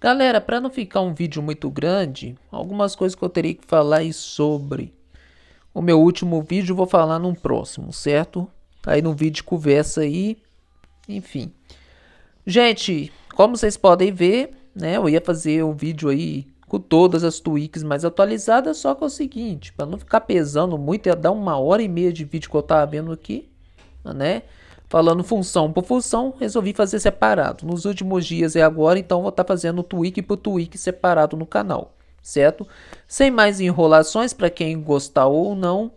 Galera, para não ficar um vídeo muito grande, algumas coisas que eu teria que falar e sobre. O meu último vídeo vou falar num próximo, certo? Aí no vídeo conversa aí, enfim. Gente, como vocês podem ver, né, eu ia fazer um vídeo aí com todas as tweaks mais atualizadas, só que é o seguinte, para não ficar pesando muito, ia dar uma hora e meia de vídeo que eu tava vendo aqui, né? Falando função por função, resolvi fazer separado. Nos últimos dias e é agora, então vou estar tá fazendo tweak por tweak separado no canal, certo? Sem mais enrolações, para quem gostar ou não,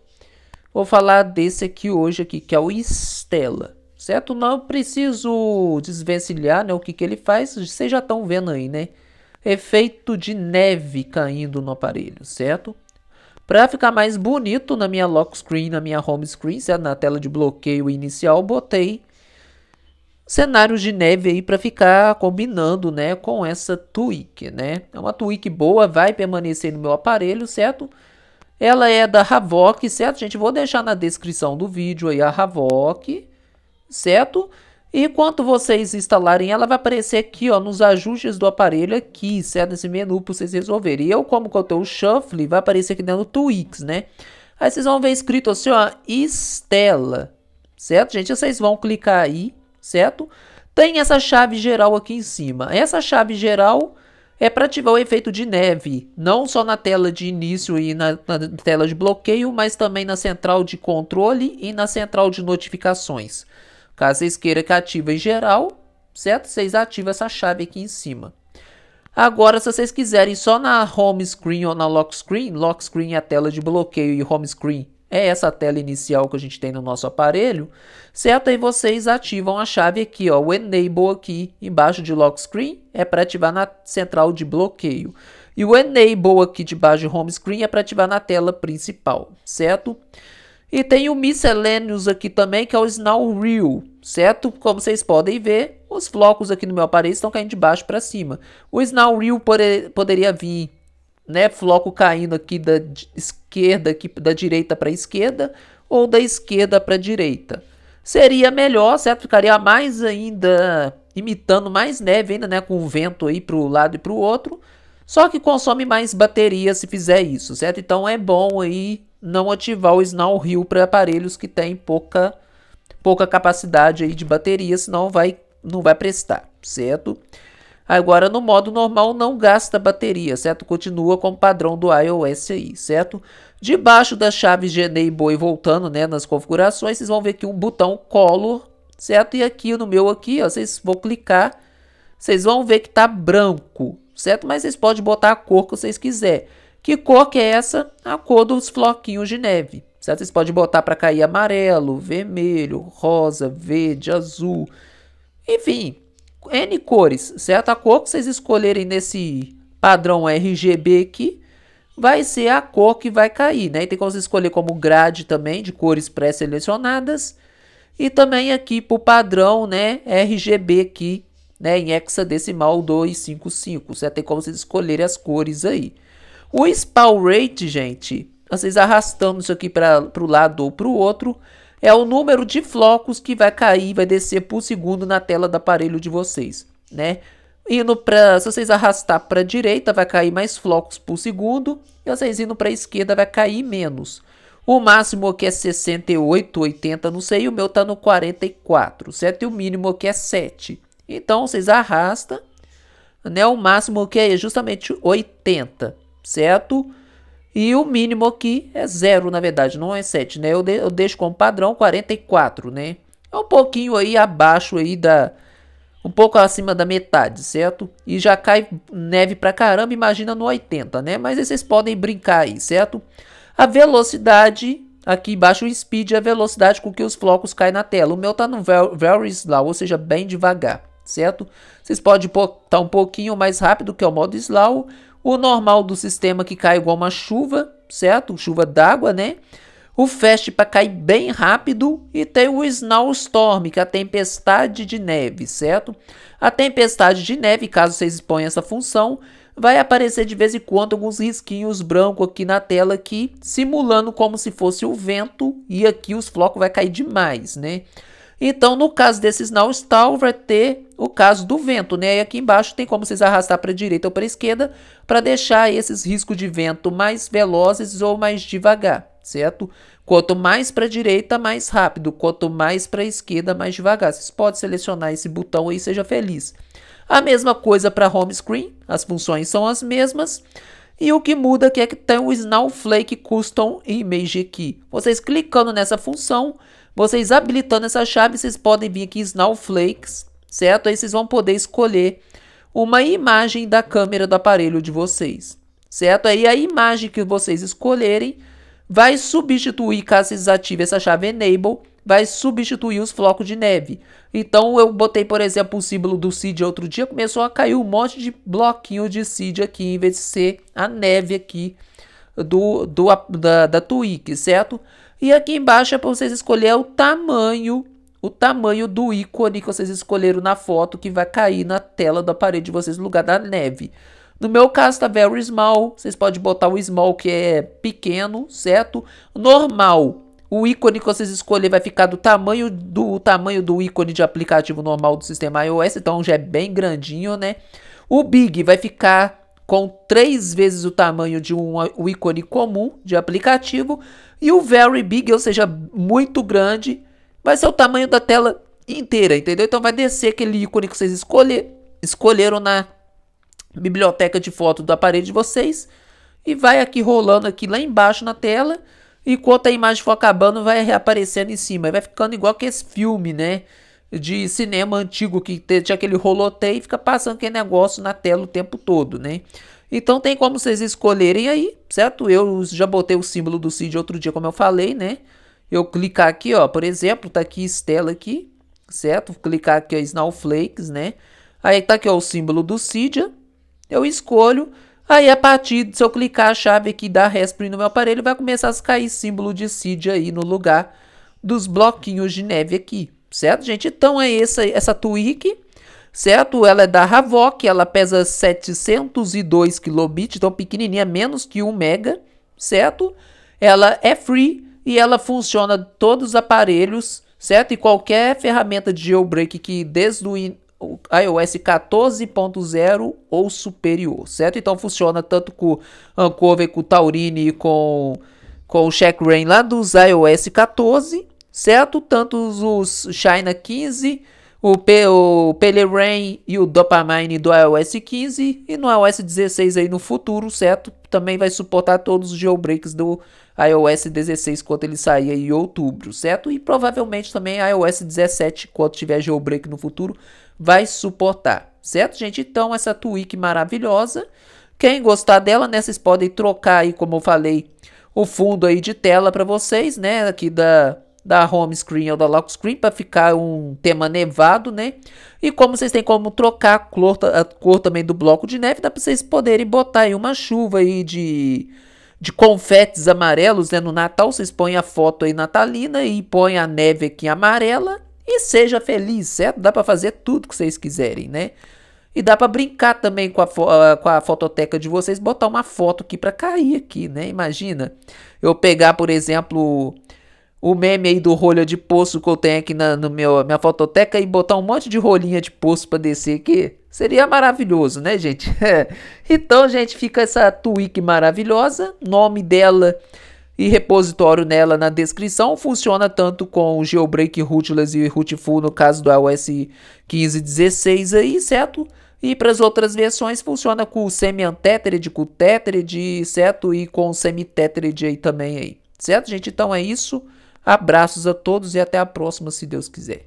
vou falar desse aqui hoje aqui, que é o Stella, certo? Não preciso desvencilhar né, o que, que ele faz, vocês já estão vendo aí, né? Efeito de neve caindo no aparelho, certo? Para ficar mais bonito na minha lock screen, na minha home screen, na tela de bloqueio inicial, botei cenários de neve aí para ficar combinando, né, com essa tweak, né? É uma tweak boa, vai permanecer no meu aparelho, certo? Ela é da Havok, certo? Gente, vou deixar na descrição do vídeo aí a Havok, certo? E quando vocês instalarem, ela vai aparecer aqui ó, nos ajustes do aparelho aqui, certo? Nesse menu para vocês resolverem. E eu, como que eu tenho o Shuffle, vai aparecer aqui dentro do Twix, né? Aí vocês vão ver escrito assim, ó, Estela, certo, gente? Vocês vão clicar aí, certo? Tem essa chave geral aqui em cima. Essa chave geral é para ativar o efeito de neve, não só na tela de início e na, na tela de bloqueio, mas também na central de controle e na central de notificações. Caso vocês queiram que ative em geral, certo? Vocês ativam essa chave aqui em cima. Agora, se vocês quiserem só na home screen ou na lock screen, lock screen é a tela de bloqueio e home screen é essa tela inicial que a gente tem no nosso aparelho, certo? Aí vocês ativam a chave aqui, ó, o enable aqui embaixo de lock screen é para ativar na central de bloqueio. E o enable aqui debaixo de home screen é para ativar na tela principal, certo? Certo? E tem o Miscellaneous aqui também, que é o Snow Real, certo? Como vocês podem ver, os flocos aqui no meu aparelho estão caindo de baixo para cima. O Snow Real poderia vir, né, floco caindo aqui da esquerda, aqui, da direita para a esquerda, ou da esquerda para a direita. Seria melhor, certo? Ficaria mais ainda imitando mais neve ainda, né, com o vento aí para o lado e para o outro. Só que consome mais bateria se fizer isso, certo? Então é bom aí não ativar o Snow Hill para aparelhos que têm pouca, pouca capacidade aí de bateria, senão vai, não vai prestar, certo? Agora, no modo normal, não gasta bateria, certo? Continua com o padrão do iOS aí, certo? Debaixo da chave Enable e voltando, né, nas configurações, vocês vão ver aqui um botão Color, certo? E aqui no meu aqui, ó, vocês vão clicar, vocês vão ver que tá branco, certo? Mas vocês podem botar a cor que vocês quiserem. Que cor que é essa? A cor dos floquinhos de neve. Certo? Você pode botar para cair amarelo, vermelho, rosa, verde, azul. Enfim, N cores, certo? A cor que vocês escolherem nesse padrão RGB aqui vai ser a cor que vai cair, né? E tem como você escolher como grade também de cores pré-selecionadas. E também aqui para o padrão, né, RGB aqui, né, em hexadecimal 255. certo? tem como vocês escolherem as cores aí. O spawn rate, gente, vocês arrastando isso aqui para o lado ou para o outro, é o número de flocos que vai cair, vai descer por segundo na tela do aparelho de vocês, né? Indo para, se vocês arrastar para direita, vai cair mais flocos por segundo, e vocês indo para a esquerda vai cair menos. O máximo aqui é 68, 80, não sei, o meu tá no 44, certo? E o mínimo aqui é 7. Então vocês arrastam, né? O máximo aqui é justamente 80 certo? E o mínimo aqui é zero, na verdade, não é 7, né? Eu, de, eu deixo como padrão 44, né? É um pouquinho aí abaixo aí da... Um pouco acima da metade, certo? E já cai neve pra caramba, imagina no 80, né? Mas vocês podem brincar aí, certo? A velocidade, aqui embaixo o speed é a velocidade com que os flocos caem na tela. O meu tá no very slow, ou seja, bem devagar, certo? Vocês podem estar tá um pouquinho mais rápido que é o modo slow o normal do sistema que cai igual uma chuva, certo? Chuva d'água, né? O para cair bem rápido e tem o Snowstorm, que é a tempestade de neve, certo? A tempestade de neve, caso vocês exponham essa função, vai aparecer de vez em quando alguns risquinhos brancos aqui na tela aqui, simulando como se fosse o vento e aqui os flocos vai cair demais, né? Então, no caso desses now-stall, vai ter o caso do vento, né? E aqui embaixo tem como vocês arrastar para a direita ou para a esquerda para deixar esses riscos de vento mais velozes ou mais devagar, certo? Quanto mais para a direita, mais rápido. Quanto mais para a esquerda, mais devagar. Vocês podem selecionar esse botão aí, seja feliz. A mesma coisa para home screen, as funções são as mesmas. E o que muda aqui é que tem o Snowflake Custom Image aqui. Vocês clicando nessa função, vocês habilitando essa chave, vocês podem vir aqui em Snowflakes, certo? Aí vocês vão poder escolher uma imagem da câmera do aparelho de vocês, certo? Aí a imagem que vocês escolherem vai substituir, caso vocês ativem essa chave Enable, vai substituir os flocos de neve. Então eu botei, por exemplo, o símbolo do seed outro dia, começou a cair um monte de bloquinho de seed aqui, em vez de ser a neve aqui do, do da, da Twig, certo? E aqui embaixo é para vocês escolher o tamanho, o tamanho do ícone que vocês escolheram na foto que vai cair na tela da parede de vocês no lugar da neve. No meu caso tá very small, vocês podem botar o small que é pequeno, certo? Normal, o ícone que vocês escolher vai ficar do tamanho do tamanho do ícone de aplicativo normal do sistema iOS, então já é bem grandinho, né? O big vai ficar com três vezes o tamanho de um, ícone comum de aplicativo, e o Very Big, ou seja, muito grande, vai ser o tamanho da tela inteira, entendeu? Então vai descer aquele ícone que vocês escolher, escolheram na biblioteca de foto do aparelho de vocês e vai aqui rolando aqui lá embaixo na tela. Enquanto a imagem for acabando, vai reaparecendo em cima. Vai ficando igual que esse filme, né? de cinema antigo que tinha aquele roloteio e fica passando aquele negócio na tela o tempo todo, né? Então tem como vocês escolherem aí, certo? Eu já botei o símbolo do CID outro dia, como eu falei, né? Eu clicar aqui, ó, por exemplo, tá aqui Estela aqui, certo? Vou clicar aqui, ó, Snowflakes, né? Aí tá aqui, ó, o símbolo do Cydia. Eu escolho. Aí, a partir, se eu clicar a chave aqui da Raspberry no meu aparelho, vai começar a cair símbolo de Cydia aí no lugar dos bloquinhos de neve aqui, certo, gente? Então é essa, essa Twig, certo? Ela é da Havok, ela pesa 702 kilobits, então pequenininha, menos que 1 mega, certo? Ela é free e ela funciona todos os aparelhos, certo? E qualquer ferramenta de jailbreak que desde o iOS 14.0 ou superior, certo? Então funciona tanto com Ancover, com Taurine e com, com o CheckRain lá dos iOS 14, certo? Tanto os, China 15, o, P, o Pelerain e o Dopamine do iOS 15 e no iOS 16 aí no futuro, certo? Também vai suportar todos os jailbreaks do iOS 16 quando ele sair em outubro, certo? E provavelmente também iOS 17 quando tiver jailbreak no futuro vai suportar, certo, gente? Então essa tweak maravilhosa. Quem gostar dela, né, vocês podem trocar aí, como eu falei, o fundo aí de tela para vocês, né, aqui da da home screen ou da lock screen para ficar um tema nevado, né? E como vocês têm como trocar a cor, a cor também do bloco de neve, dá para vocês poderem botar aí uma chuva aí de de confetes amarelos, né? No Natal vocês põem a foto aí natalina e põem a neve aqui amarela e seja feliz, certo? Dá para fazer tudo que vocês quiserem, né? E dá para brincar também com a, ah, com a fototeca de vocês, botar uma foto aqui para cair aqui, né? Imagina eu pegar, por exemplo, o meme aí do rolha de poço que eu tenho aqui na no meu, minha fototeca e botar um monte de rolinha de poço para descer aqui. Seria maravilhoso, né, gente? então, gente, fica essa tweak maravilhosa, nome dela e repositório nela na descrição. Funciona tanto com o Jailbreak Rootless e Rootful no caso do iOS 1516 aí, certo? E para as outras versões funciona com o semi de com o tetrid, certo? E com o semi de aí também aí. Certo, gente? Então é isso. Abraços a todos e até a próxima, se Deus quiser.